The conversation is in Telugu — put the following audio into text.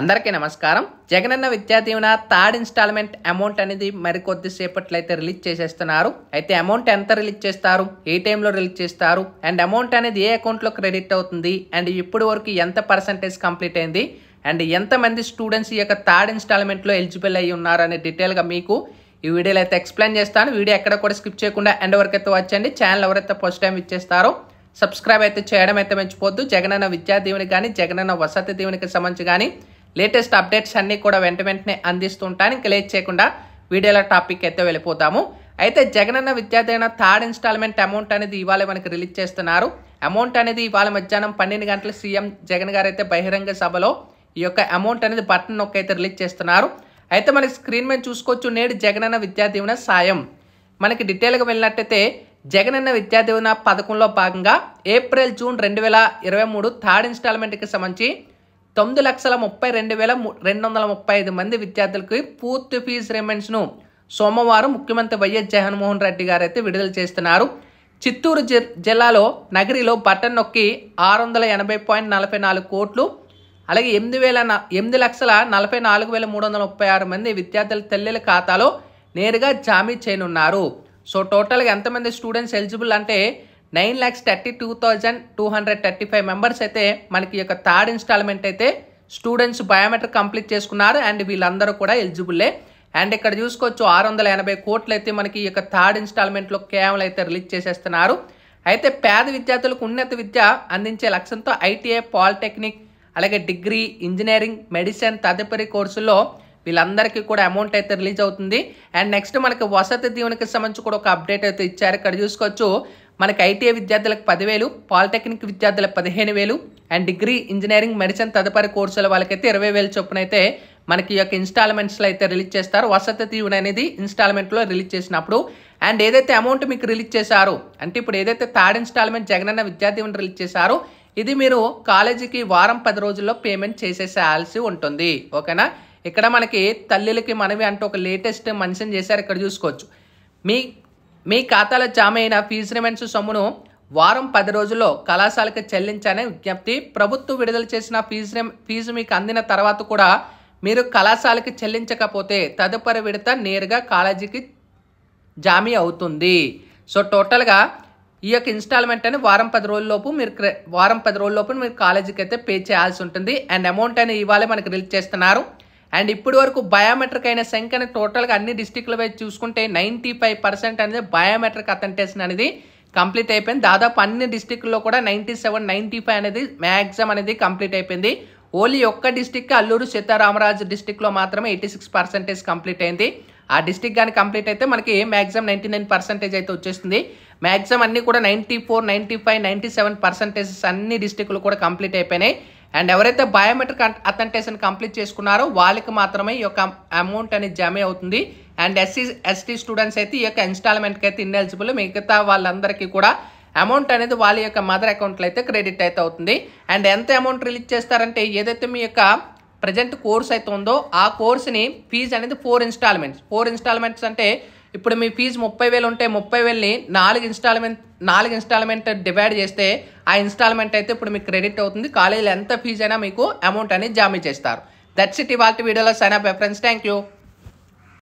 అందరికీ నమస్కారం జగనన్న విద్యా దీవెన థర్డ్ ఇన్స్టాల్మెంట్ అమౌంట్ అనేది మరికొద్ది సేపట్లో అయితే రిలీజ్ చేసేస్తున్నారు అయితే అమౌంట్ ఎంత రిలీజ్ చేస్తారు ఏ టైంలో రిలీజ్ చేస్తారు అండ్ అమౌంట్ అనేది ఏ అకౌంట్లో క్రెడిట్ అవుతుంది అండ్ ఇప్పుడు వరకు ఎంత పర్సంటేజ్ కంప్లీట్ అయింది అండ్ ఎంతమంది స్టూడెంట్స్ ఈ యొక్క థర్డ్ ఇన్స్టాల్మెంట్లో ఎలిజిబుల్ అయ్యి ఉన్నారనే డీటెయిల్గా మీకు ఈ వీడియోలో అయితే ఎక్స్ప్లెయిన్ చేస్తాను వీడియో ఎక్కడ కూడా స్కిప్ చేయకుండా ఎండ్ వరకు అయితే వచ్చండి ఛానల్ ఎవరైతే ఫస్ట్ టైం ఇచ్చేస్తారో సబ్స్క్రైబ్ అయితే చేయడం అయితే మంచిపోద్దు జగనన్న విద్యా దీవెని కానీ జగనన్న వసతి దీవెనికి సంబంధించి కానీ లేటెస్ట్ అప్డేట్స్ అన్నీ కూడా వెంట వెంటనే అందిస్తుంటాను ఇంకా లేట్ చేయకుండా వీడియోల టాపిక్ అయితే వెళ్ళిపోతాము అయితే Jaganna Vidyadeevena third instalment amount అనేది ఇవాళ మనకి రిలీజ్ చేస్తున్నారు అమౌంట్ అనేది ఇవాళ మధ్యాహ్నం పన్నెండు గంటల సీఎం జగన్ గారు అయితే బహిరంగ సభలో ఈ యొక్క అమౌంట్ అనేది బటన్ నొక్క అయితే రిలీజ్ చేస్తున్నారు అయితే మనకి స్క్రీన్ మీద చూసుకోవచ్చు నేడు జగనన్న విద్యాదీవన సాయం మనకి డీటెయిల్గా వెళ్ళినట్టయితే జగనన్న విద్యాదీవన పథకంలో భాగంగా ఏప్రిల్ జూన్ రెండు వేల ఇరవై మూడు థర్డ్ ఇన్స్టాల్మెంట్కి సంబంధించి తొమ్మిది లక్షల ముప్పై రెండు వేల రెండు వందల ముప్పై ఐదు మంది విద్యార్థులకి పూర్తి ఫీజు రిమెంట్స్ను సోమవారం ముఖ్యమంత్రి వైఎస్ జగన్మోహన్ రెడ్డి గారు అయితే విడుదల చేస్తున్నారు చిత్తూరు జిల్లాలో నగరిలో బటన్ నొక్కి ఆరు వందల ఎనభై పాయింట్ నలభై నాలుగు కోట్లు అలాగే ఎనిమిది వేల ఎనిమిది లక్షల నలభై నాలుగు వేల మూడు వందల ముప్పై ఆరు మంది విద్యార్థుల తల్లిల ఖాతాలో నేరుగా జామీ చేయనున్నారు సో టోటల్గా ఎంతమంది స్టూడెంట్స్ ఎలిజిబుల్ అంటే nine lakhs thirty two thousand two hundred thirty five members అయితే మనకి యొక్క థర్డ్ ఇన్స్టాల్మెంట్ అయితే స్టూడెంట్స్ బయోమెట్రిక్ కంప్లీట్ చేసుకున్నారు అండ్ వీళ్ళందరూ కూడా ఎలిజిబుల్లే అండ్ ఇక్కడ చూసుకోవచ్చు ఆరు వందల ఎనభై కోట్లు అయితే మనకి ఈ యొక్క థర్డ్ ఇన్స్టాల్మెంట్లో కేవలం అయితే రిలీజ్ చేసేస్తున్నారు అయితే పేద విద్యార్థులకు ఉన్నత విద్య అందించే లక్ష్యంతో ఐటీఐ పాలిటెక్నిక్ అలాగే డిగ్రీ ఇంజనీరింగ్ మెడిసిన్ తదుపరి కోర్సుల్లో వీళ్ళందరికీ కూడా అమౌంట్ అయితే రిలీజ్ అవుతుంది అండ్ నెక్స్ట్ మనకి వసతి దీవునికి సంబంధించి కూడా ఒక అప్డేట్ అయితే ఇచ్చారు ఇక్కడ చూసుకోవచ్చు మనకి ఐటీఐ విద్యార్థులకు పదివేలు పాలిటెక్నిక్ విద్యార్థులకు పదిహేను వేలు అండ్ డిగ్రీ ఇంజనీరింగ్ మెడిసిన్ తదుపరి కోర్సుల వాళ్ళకైతే ఇరవై వేలు చొప్పున అయితే మనకి యొక్క ఇన్స్టాల్మెంట్స్లో అయితే రిలీజ్ చేస్తారు వసతి దీవెన అనేది ఇన్స్టాల్మెంట్లో రిలీజ్ చేసినప్పుడు అండ్ ఏదైతే అమౌంట్ మీకు రిలీజ్ చేశారో అంటే ఇప్పుడు ఏదైతే థర్డ్ ఇన్స్టాల్మెంట్ జగనన్న విద్యార్థివని రిలీజ్ చేశారో ఇది మీరు కాలేజీకి వారం పది రోజుల్లో పేమెంట్ చేసేసేయాల్సి ఉంటుంది ఓకేనా ఇక్కడ మనకి తల్లిలకి మనవి అంటూ ఒక లేటెస్ట్ మెన్షన్ చేశారు ఇక్కడ చూసుకోవచ్చు మీ మీ ఖాతాలో జామ అయిన ఫీజు రిమెంట్స్ సొమ్మును వారం పది రోజుల్లో కళాశాలకు చెల్లించాలని విజ్ఞప్తి ప్రభుత్వం విడుదల చేసిన ఫీజు ఫీజు మీకు అందిన తర్వాత కూడా మీరు కళాశాలకి చెల్లించకపోతే తదుపరి విడత నేరుగా కాలేజీకి జామీ అవుతుంది సో టోటల్గా ఈ యొక్క ఇన్స్టాల్మెంట్ అని వారం పది రోజుల్లోపు మీరు వారం పది రోజుల్లోపు మీరు కాలేజీకి అయితే పే చేయాల్సి ఉంటుంది అండ్ అమౌంట్ అని ఇవాళ మనకి రిలీజ్ చేస్తున్నారు అండ్ ఇప్పటి వరకు బయోమెట్రిక్ అయిన సంఖ్యను టోటల్గా అన్ని డిస్టిక్ల వైపు చూసుకుంటే నైంటీ ఫైవ్ పర్సెంట్ అనేది బయోమెట్రిక్ అథెంటేషన్ అనేది కంప్లీట్ అయిపోయింది దాదాపు అన్ని డిస్టిక్లో కూడా నైంటీ సెవెన్ నైంటీ ఫైవ్ అనేది మ్యాక్సిమం అనేది కంప్లీట్ అయిపోయింది ఓన్లీ ఒక్క డిస్టిక్ అల్లూరు సీతారామరాజు డిస్టిక్లో మాత్రమే ఎయిటీ సిక్స్ పర్సెంటేజ్ కంప్లీట్ అయింది ఆ డిస్టిక్ కానీ కంప్లీట్ అయితే మనకి మ్యాక్సిమం నైంటీ నైన్ పర్సెంటేజ్ అయితే వచ్చేస్తుంది మ్యాక్సిమం అన్నీ కూడా ninety four ninety five ninety seven percentages అన్ని డిస్టిక్లు కూడా కంప్లీట్ అయిపోయినాయి అండ్ ఎవరైతే బయోమెట్రిక్ అథెంటేషన్ కంప్లీట్ చేసుకున్నారో వాళ్ళకి మాత్రమే ఈ యొక్క అమౌంట్ అనేది జమ అవుతుంది అండ్ ఎస్సీ ఎస్టీ స్టూడెంట్స్ అయితే ఈ యొక్క ఇన్స్టాల్మెంట్కి అయితే ఇన్ఎలిజిబుల్ మిగతా వాళ్ళందరికీ కూడా అమౌంట్ అనేది వాళ్ళ యొక్క మదర్ అకౌంట్లో అయితే క్రెడిట్ అయితే అవుతుంది అండ్ ఎంత అమౌంట్ రిలీజ్ చేస్తారంటే ఏదైతే మీ యొక్క ప్రజెంట్ కోర్స్ అయితే ఉందో ఆ కోర్స్ని ఫీజు అనేది ఫోర్ ఇన్స్టాల్మెంట్స్ ఫోర్ ఇన్స్టాల్మెంట్స్ అంటే ఇప్పుడు మీ ఫీజు ముప్పై వేలు ఉంటే ముప్పై వేలని నాలుగు ఇన్స్టాల్మెంట్ నాలుగు ఇన్స్టాల్మెంట్ డివైడ్ చేస్తే ఆ ఇన్స్టాల్మెంట్ అయితే ఇప్పుడు మీకు క్రెడిట్ అవుతుంది కాలేజీలో ఎంత ఫీజు అయినా మీకు అమౌంట్ అనేది జామీ చేస్తారు దట్స్ ఇట్ ఇవాళ వీడియోలో sign up friends thank you